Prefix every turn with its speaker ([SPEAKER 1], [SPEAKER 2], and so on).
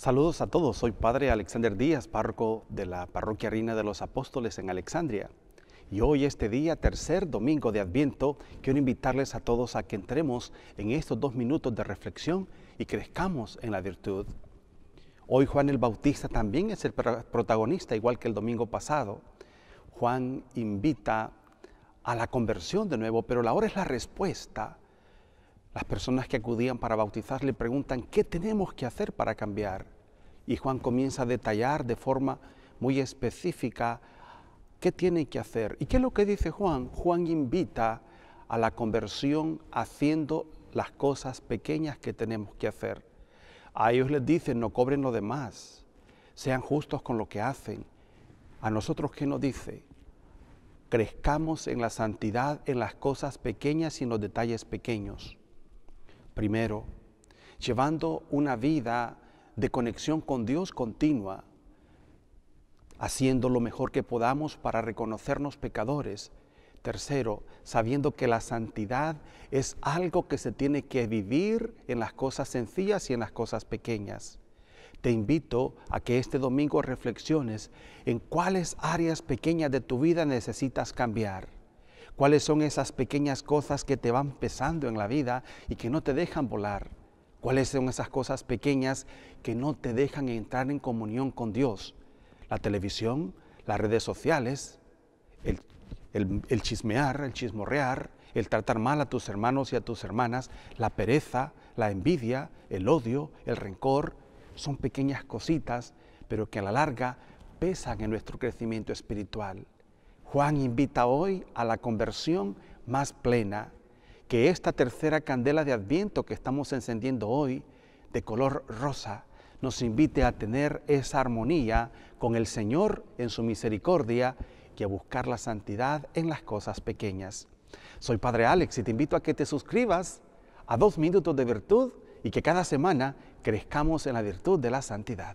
[SPEAKER 1] Saludos a todos, soy Padre Alexander Díaz, párroco de la Parroquia Reina de los Apóstoles en Alexandria. Y hoy, este día, tercer domingo de Adviento, quiero invitarles a todos a que entremos en estos dos minutos de reflexión y crezcamos en la virtud. Hoy Juan el Bautista también es el protagonista, igual que el domingo pasado. Juan invita a la conversión de nuevo, pero la hora es la respuesta las personas que acudían para bautizar le preguntan, ¿qué tenemos que hacer para cambiar? Y Juan comienza a detallar de forma muy específica qué tiene que hacer. ¿Y qué es lo que dice Juan? Juan invita a la conversión haciendo las cosas pequeñas que tenemos que hacer. A ellos les dicen, no cobren lo demás, sean justos con lo que hacen. A nosotros, ¿qué nos dice? Crezcamos en la santidad, en las cosas pequeñas y en los detalles pequeños primero, llevando una vida de conexión con Dios continua, haciendo lo mejor que podamos para reconocernos pecadores. Tercero, sabiendo que la santidad es algo que se tiene que vivir en las cosas sencillas y en las cosas pequeñas. Te invito a que este domingo reflexiones en cuáles áreas pequeñas de tu vida necesitas cambiar cuáles son esas pequeñas cosas que te van pesando en la vida y que no te dejan volar, cuáles son esas cosas pequeñas que no te dejan entrar en comunión con Dios, la televisión, las redes sociales, el, chismear, el chismorrear, el tratar mal a tus hermanos y a tus hermanas, la pereza, la envidia, el odio, el rencor, son pequeñas cositas, pero que a la larga pesan en nuestro crecimiento espiritual. Juan invita hoy a la conversión más plena, que esta tercera candela de Adviento que estamos encendiendo hoy, de color rosa, nos invite a tener esa armonía con el Señor en su misericordia y a buscar la santidad en las cosas pequeñas. Soy Padre Alex y te invito a que te suscribas a Dos Minutos de Virtud y que cada semana crezcamos en la virtud de la santidad.